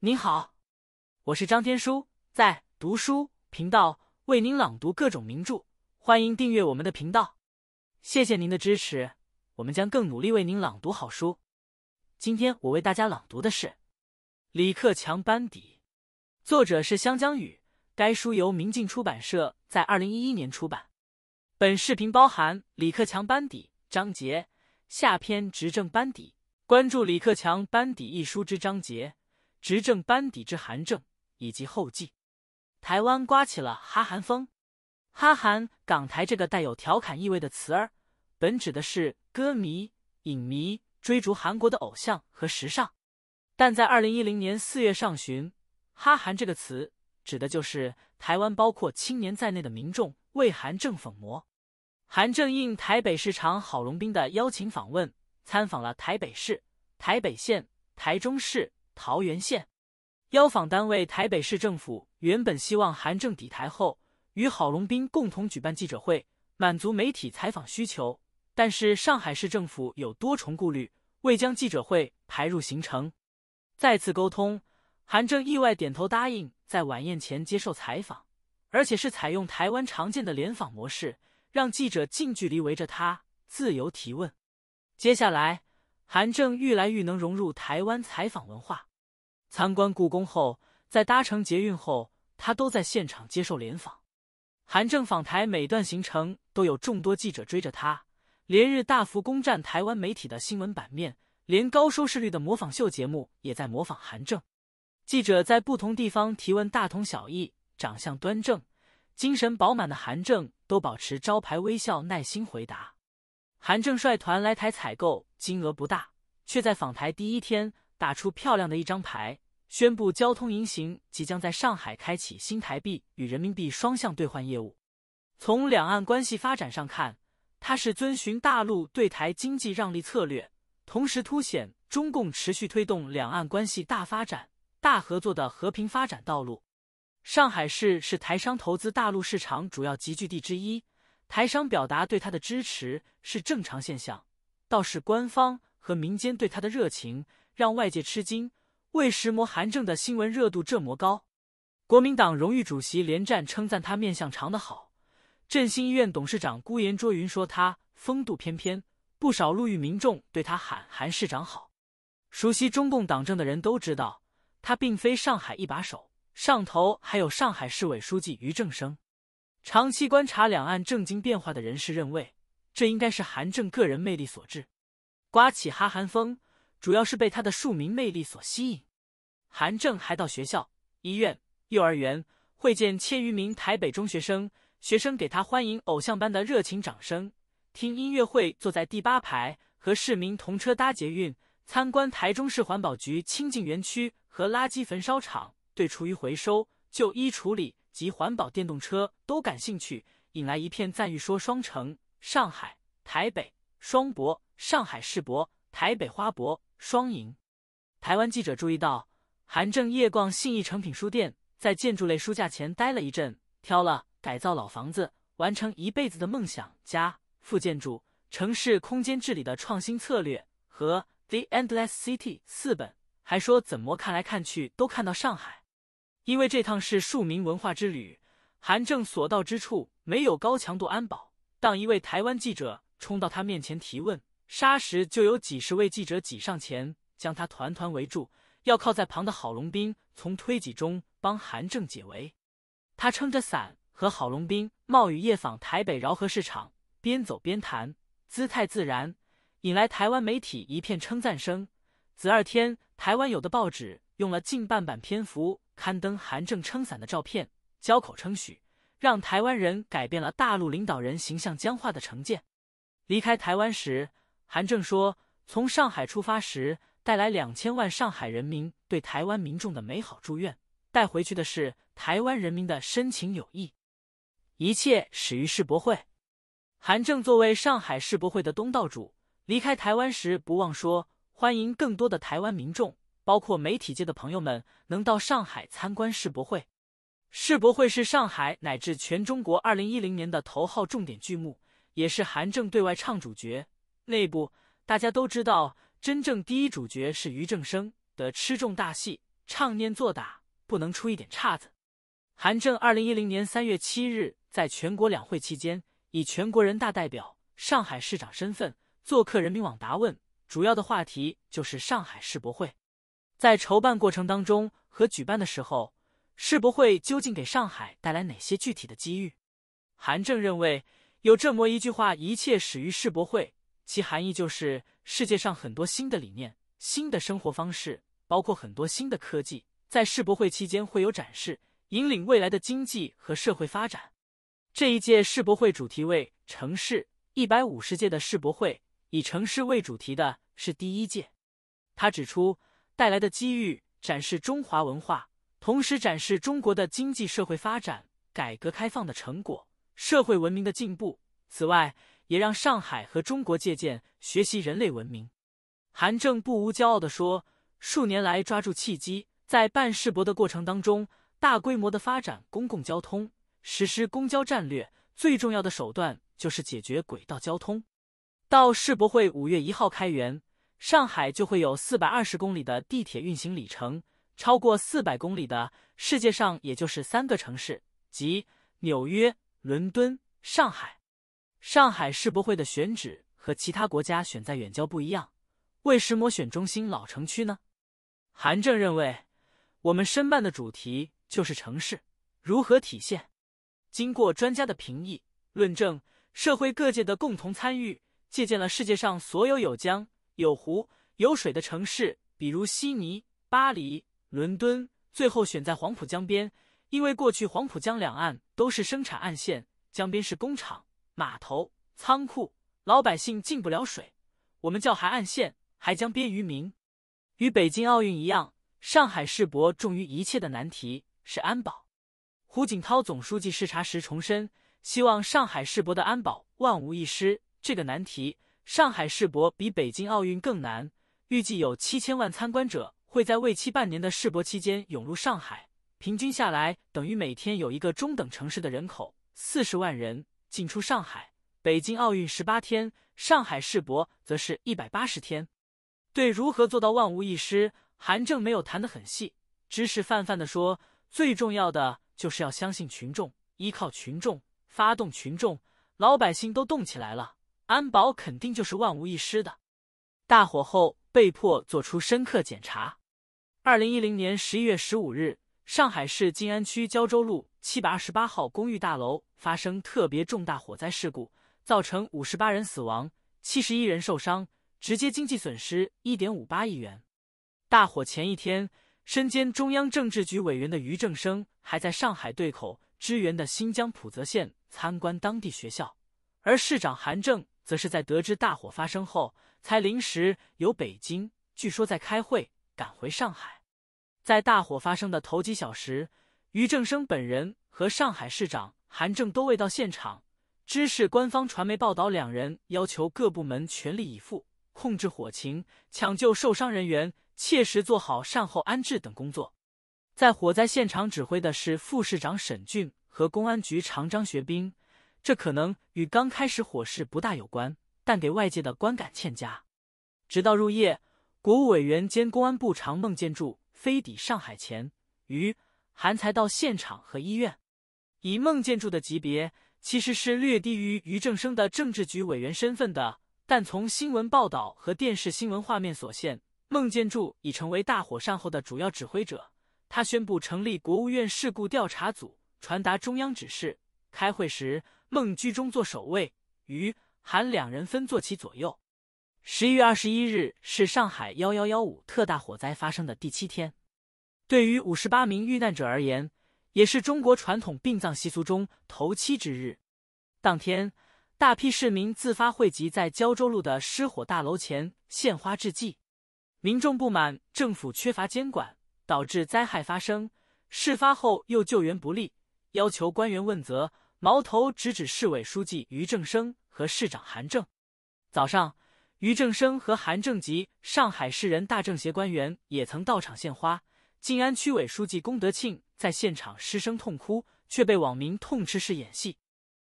您好，我是张天书，在读书频道为您朗读各种名著，欢迎订阅我们的频道。谢谢您的支持，我们将更努力为您朗读好书。今天我为大家朗读的是《李克强班底》，作者是湘江雨，该书由明镜出版社在二零一一年出版。本视频包含《李克强班底》章节下篇执政班底，关注《李克强班底》一书之章节。执政班底之韩正以及后继，台湾刮起了哈韩风。哈韩，港台这个带有调侃意味的词儿，本指的是歌迷、影迷追逐韩国的偶像和时尚。但在二零一零年四月上旬，哈韩这个词指的就是台湾包括青年在内的民众为韩正粉魔。韩正应台北市长郝龙斌的邀请访问，参访了台北市、台北县、台中市。桃源县，邀访单位台北市政府原本希望韩正抵台后，与郝龙斌共同举办记者会，满足媒体采访需求。但是上海市政府有多重顾虑，未将记者会排入行程。再次沟通，韩正意外点头答应，在晚宴前接受采访，而且是采用台湾常见的联访模式，让记者近距离围着他自由提问。接下来，韩正愈来愈能融入台湾采访文化。参观故宫后，在搭乘捷运后，他都在现场接受联访。韩正访台每段行程都有众多记者追着他，连日大幅攻占台湾媒体的新闻版面。连高收视率的模仿秀节目也在模仿韩正。记者在不同地方提问大同小异，长相端正、精神饱满的韩正都保持招牌微笑，耐心回答。韩正率团来台采购金额不大，却在访台第一天。打出漂亮的一张牌，宣布交通银行即将在上海开启新台币与人民币双向兑换业务。从两岸关系发展上看，它是遵循大陆对台经济让利策略，同时凸显中共持续推动两岸关系大发展、大合作的和平发展道路。上海市是台商投资大陆市场主要集聚地之一，台商表达对它的支持是正常现象，倒是官方和民间对它的热情。让外界吃惊，为石磨韩正的新闻热度这么高。国民党荣誉主席连战称赞他面相长得好，振兴医院董事长孤岩卓云说他风度翩翩。不少路遇民众对他喊“韩市长好”。熟悉中共党政的人都知道，他并非上海一把手，上头还有上海市委书记于正声。长期观察两岸政经变化的人士认为，这应该是韩正个人魅力所致。刮起哈韩风。主要是被他的庶民魅力所吸引，韩正还到学校、医院、幼儿园会见千余名台北中学生，学生给他欢迎偶像般的热情掌声。听音乐会，坐在第八排，和市民同车搭捷运，参观台中市环保局清净园区和垃圾焚烧厂，对厨余回收、旧衣处理及环保电动车都感兴趣，引来一片赞誉。说双城：上海、台北；双博：上海世博、台北花博。双赢。台湾记者注意到，韩正夜逛信义诚品书店，在建筑类书架前待了一阵，挑了《改造老房子：完成一辈子的梦想》、《加副建筑城市空间治理的创新策略》和《The Endless City》四本，还说怎么看来看去都看到上海。因为这趟是庶民文化之旅，韩正所到之处没有高强度安保。当一位台湾记者冲到他面前提问。杀时就有几十位记者挤上前，将他团团围住，要靠在旁的郝龙斌从推挤中帮韩正解围。他撑着伞和郝龙斌冒雨夜访台北饶河市场，边走边谈，姿态自然，引来台湾媒体一片称赞声。子二天，台湾有的报纸用了近半版篇幅刊登韩正撑伞的照片，交口称许，让台湾人改变了大陆领导人形象僵化的成见。离开台湾时。韩正说：“从上海出发时，带来两千万上海人民对台湾民众的美好祝愿；带回去的是台湾人民的深情友谊。一切始于世博会。”韩正作为上海世博会的东道主，离开台湾时不忘说：“欢迎更多的台湾民众，包括媒体界的朋友们，能到上海参观世博会。”世博会是上海乃至全中国二零一零年的头号重点剧目，也是韩正对外唱主角。内部大家都知道，真正第一主角是于正生的吃重大戏，唱念做打不能出一点岔子。韩正二零一零年三月七日，在全国两会期间，以全国人大代表、上海市长身份做客人民网答问，主要的话题就是上海世博会。在筹办过程当中和举办的时候，世博会究竟给上海带来哪些具体的机遇？韩正认为有这么一句话：一切始于世博会。其含义就是世界上很多新的理念、新的生活方式，包括很多新的科技，在世博会期间会有展示，引领未来的经济和社会发展。这一届世博会主题为“城市”，一百五十届的世博会以城市为主题的，是第一届。他指出，带来的机遇展示中华文化，同时展示中国的经济社会发展、改革开放的成果、社会文明的进步。此外。也让上海和中国借鉴学习人类文明，韩正不无骄傲地说：“数年来抓住契机，在办世博的过程当中，大规模的发展公共交通，实施公交战略。最重要的手段就是解决轨道交通。到世博会五月一号开园，上海就会有四百二十公里的地铁运行里程，超过四百公里的世界上也就是三个城市，即纽约、伦敦、上海。”上海世博会的选址和其他国家选在远郊不一样，为什么选中心老城区呢？韩正认为，我们申办的主题就是城市如何体现。经过专家的评议论证，社会各界的共同参与，借鉴了世界上所有有江有湖有水的城市，比如悉尼、巴黎、伦敦，最后选在黄浦江边，因为过去黄浦江两岸都是生产岸线，江边是工厂。码头、仓库，老百姓进不了水。我们叫海岸线，还将边渔民。与北京奥运一样，上海世博重于一切的难题是安保。胡锦涛总书记视察时重申，希望上海世博的安保万无一失。这个难题，上海世博比北京奥运更难。预计有七千万参观者会在为期半年的世博期间涌入上海，平均下来等于每天有一个中等城市的人口，四十万人。进出上海、北京奥运十八天，上海世博则是一百八十天。对如何做到万无一失，韩正没有谈得很细，只是泛泛的说，最重要的就是要相信群众，依靠群众，发动群众，老百姓都动起来了，安保肯定就是万无一失的。大火后被迫做出深刻检查。二零一零年十一月十五日。上海市静安区胶州路七百二十八号公寓大楼发生特别重大火灾事故，造成五十八人死亡、七十一人受伤，直接经济损失一点五八亿元。大火前一天，身兼中央政治局委员的俞正生还在上海对口支援的新疆普泽县参观当地学校，而市长韩正则是在得知大火发生后才临时由北京（据说在开会）赶回上海。在大火发生的头几小时，于正生本人和上海市长韩正都未到现场。知事官方传媒报道，两人要求各部门全力以赴控制火情、抢救受伤人员、切实做好善后安置等工作。在火灾现场指挥的是副市长沈俊和公安局长张学兵，这可能与刚开始火势不大有关，但给外界的观感欠佳。直到入夜，国务委员兼公安部长孟建柱。飞抵上海前，于、韩才到现场和医院。以孟建柱的级别，其实是略低于于正生的政治局委员身份的。但从新闻报道和电视新闻画面所现，孟建柱已成为大火善后的主要指挥者。他宣布成立国务院事故调查组，传达中央指示。开会时，孟居中坐首位，于、韩两人分坐其左右。十一月二十一日是上海幺幺幺五特大火灾发生的第七天，对于五十八名遇难者而言，也是中国传统殡葬习俗中头七之日。当天，大批市民自发汇集在胶州路的失火大楼前献花致祭。民众不满政府缺乏监管导致灾害发生，事发后又救援不力，要求官员问责，矛头直指市委书记于正生和市长韩正。早上。于正生和韩正吉，上海市人大政协官员也曾到场献花。静安区委书记龚德庆在现场失声痛哭，却被网民痛斥是演戏。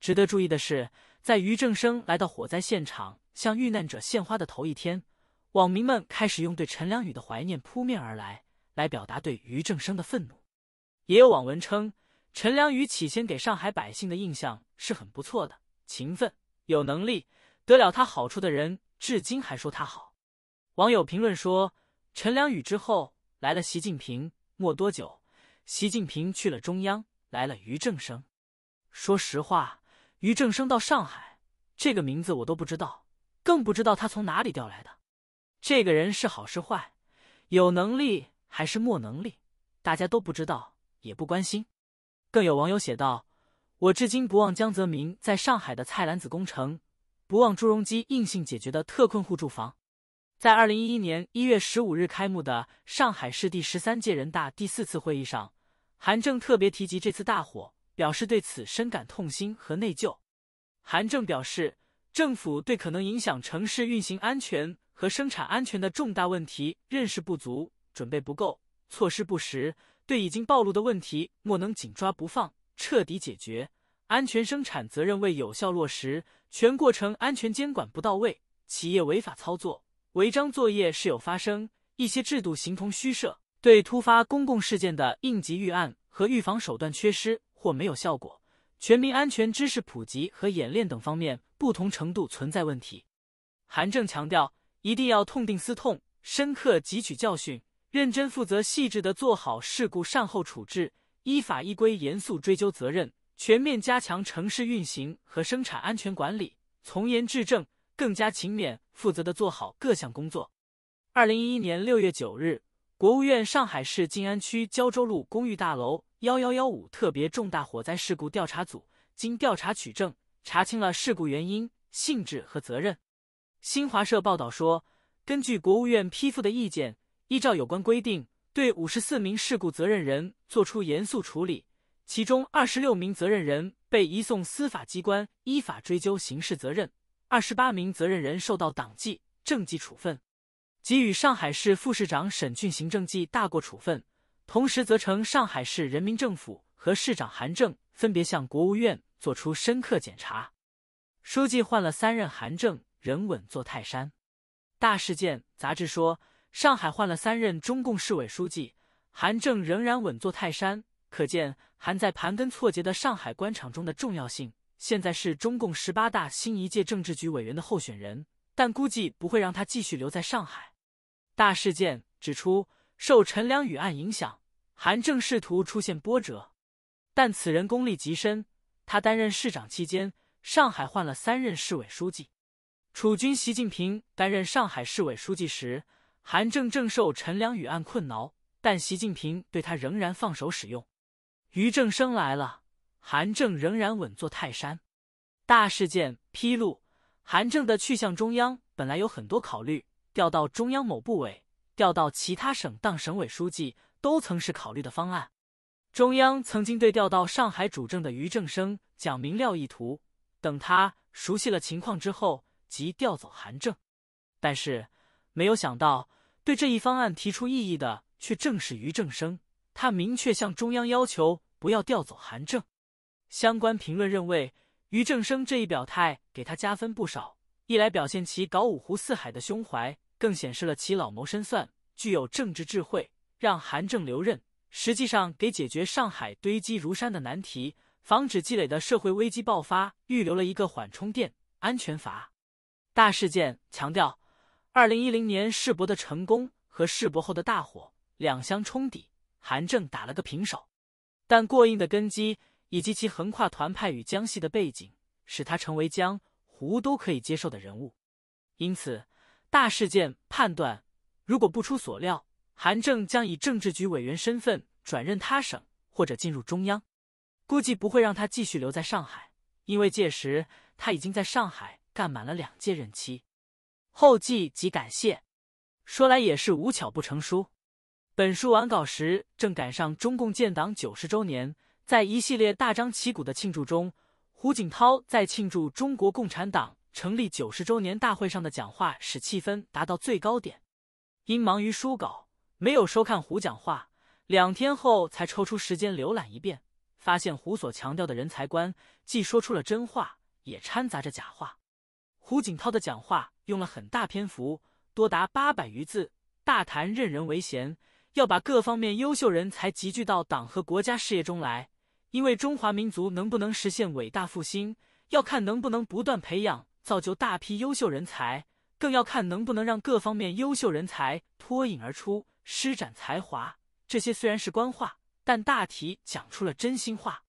值得注意的是，在于正生来到火灾现场向遇难者献花的头一天，网民们开始用“对陈良宇的怀念扑面而来”来表达对于正生的愤怒。也有网文称，陈良宇起先给上海百姓的印象是很不错的，勤奋、有能力，得了他好处的人。至今还说他好，网友评论说：“陈良宇之后来了习近平，没多久，习近平去了中央，来了于正声。”说实话，于正声到上海这个名字我都不知道，更不知道他从哪里调来的。这个人是好是坏，有能力还是没能力，大家都不知道，也不关心。更有网友写道：“我至今不忘江泽民在上海的菜篮子工程。”不忘朱镕基硬性解决的特困户住房，在二零一一年一月十五日开幕的上海市第十三届人大第四次会议上，韩正特别提及这次大火，表示对此深感痛心和内疚。韩正表示，政府对可能影响城市运行安全和生产安全的重大问题认识不足、准备不够、措施不实，对已经暴露的问题莫能紧抓不放，彻底解决。安全生产责任未有效落实，全过程安全监管不到位，企业违法操作、违章作业时有发生，一些制度形同虚设，对突发公共事件的应急预案和预防手段缺失或没有效果，全民安全知识普及和演练等方面不同程度存在问题。韩正强调，一定要痛定思痛，深刻汲取教训，认真负责、细致的做好事故善后处置，依法依规严肃追究责任。全面加强城市运行和生产安全管理，从严治政，更加勤勉负责的做好各项工作。二零一一年六月九日，国务院上海市静安区胶州路公寓大楼幺幺幺五特别重大火灾事故调查组经调查取证，查清了事故原因、性质和责任。新华社报道说，根据国务院批复的意见，依照有关规定，对五十四名事故责任人作出严肃处理。其中二十六名责任人被移送司法机关依法追究刑事责任，二十八名责任人受到党纪政纪处分，给予上海市副市长沈俊行政记大过处分，同时责成上海市人民政府和市长韩正分别向国务院作出深刻检查。书记换了三任，韩正仍稳坐泰山。大事件杂志说，上海换了三任中共市委书记，韩正仍然稳坐泰山。可见韩在盘根错节的上海官场中的重要性。现在是中共十八大新一届政治局委员的候选人，但估计不会让他继续留在上海。大事件指出，受陈良宇案影响，韩正仕途出现波折，但此人功力极深。他担任市长期间，上海换了三任市委书记。储君习近平担任上海市委书记时，韩正正受陈良宇案困扰，但习近平对他仍然放手使用。于正生来了，韩正仍然稳坐泰山。大事件披露：韩正的去向，中央本来有很多考虑，调到中央某部委，调到其他省当省委书记，都曾是考虑的方案。中央曾经对调到上海主政的于正生讲明廖意图，等他熟悉了情况之后，即调走韩正。但是，没有想到，对这一方案提出异议的却正是于正生，他明确向中央要求。不要调走韩正。相关评论认为，于正生这一表态给他加分不少，一来表现其搞五湖四海的胸怀，更显示了其老谋深算，具有政治智慧。让韩正留任，实际上给解决上海堆积如山的难题，防止积累的社会危机爆发，预留了一个缓冲垫、安全阀。大事件强调，二零一零年世博的成功和世博后的大火两相冲抵，韩正打了个平手。但过硬的根基，以及其横跨团派与江系的背景，使他成为江湖都可以接受的人物。因此，大事件判断，如果不出所料，韩正将以政治局委员身份转任他省或者进入中央，估计不会让他继续留在上海，因为届时他已经在上海干满了两届任期。后记及感谢，说来也是无巧不成书。本书完稿时，正赶上中共建党九十周年，在一系列大张旗鼓的庆祝中，胡锦涛在庆祝中国共产党成立九十周年大会上的讲话使气氛达到最高点。因忙于书稿，没有收看胡讲话，两天后才抽出时间浏览一遍，发现胡所强调的人才观，既说出了真话，也掺杂着假话。胡锦涛的讲话用了很大篇幅，多达八百余字，大谈任人唯贤。要把各方面优秀人才集聚到党和国家事业中来，因为中华民族能不能实现伟大复兴，要看能不能不断培养造就大批优秀人才，更要看能不能让各方面优秀人才脱颖而出、施展才华。这些虽然是官话，但大体讲出了真心话。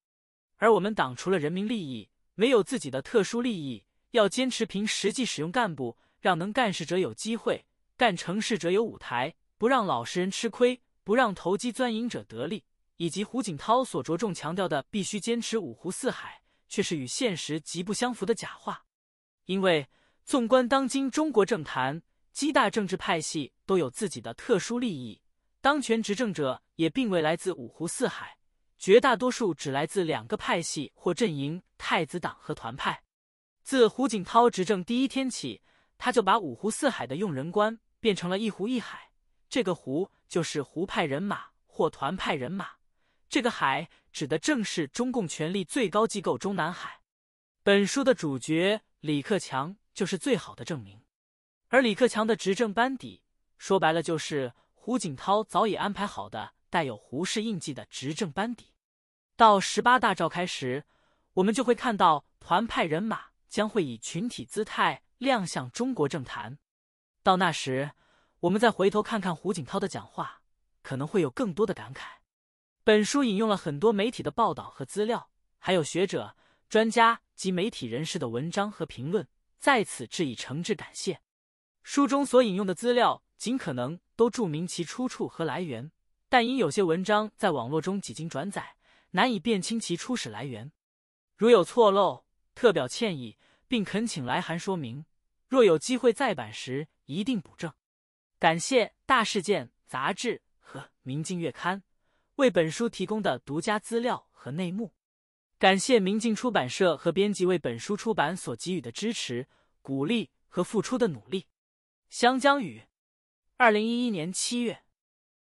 而我们党除了人民利益，没有自己的特殊利益，要坚持凭实际使用干部，让能干事者有机会，干成事者有舞台。不让老实人吃亏，不让投机钻营者得利，以及胡锦涛所着重强调的必须坚持五湖四海，却是与现实极不相符的假话。因为纵观当今中国政坛，几大政治派系都有自己的特殊利益，当权执政者也并未来自五湖四海，绝大多数只来自两个派系或阵营——太子党和团派。自胡锦涛执政第一天起，他就把五湖四海的用人观变成了一湖一海。这个湖就是湖派人马或团派人马，这个海指的正是中共权力最高机构中南海。本书的主角李克强就是最好的证明。而李克强的执政班底，说白了就是胡锦涛早已安排好的带有胡氏印记的执政班底。到十八大召开时，我们就会看到团派人马将会以群体姿态亮相中国政坛。到那时，我们再回头看看胡锦涛的讲话，可能会有更多的感慨。本书引用了很多媒体的报道和资料，还有学者、专家及媒体人士的文章和评论，在此致以诚挚感谢。书中所引用的资料尽可能都注明其出处和来源，但因有些文章在网络中几经转载，难以辨清其初始来源，如有错漏，特表歉意，并恳请来函说明。若有机会再版时，一定补正。感谢《大事件》杂志和《明镜》月刊为本书提供的独家资料和内幕，感谢《明镜》出版社和编辑为本书出版所给予的支持、鼓励和付出的努力。湘江雨，二零一一年七月。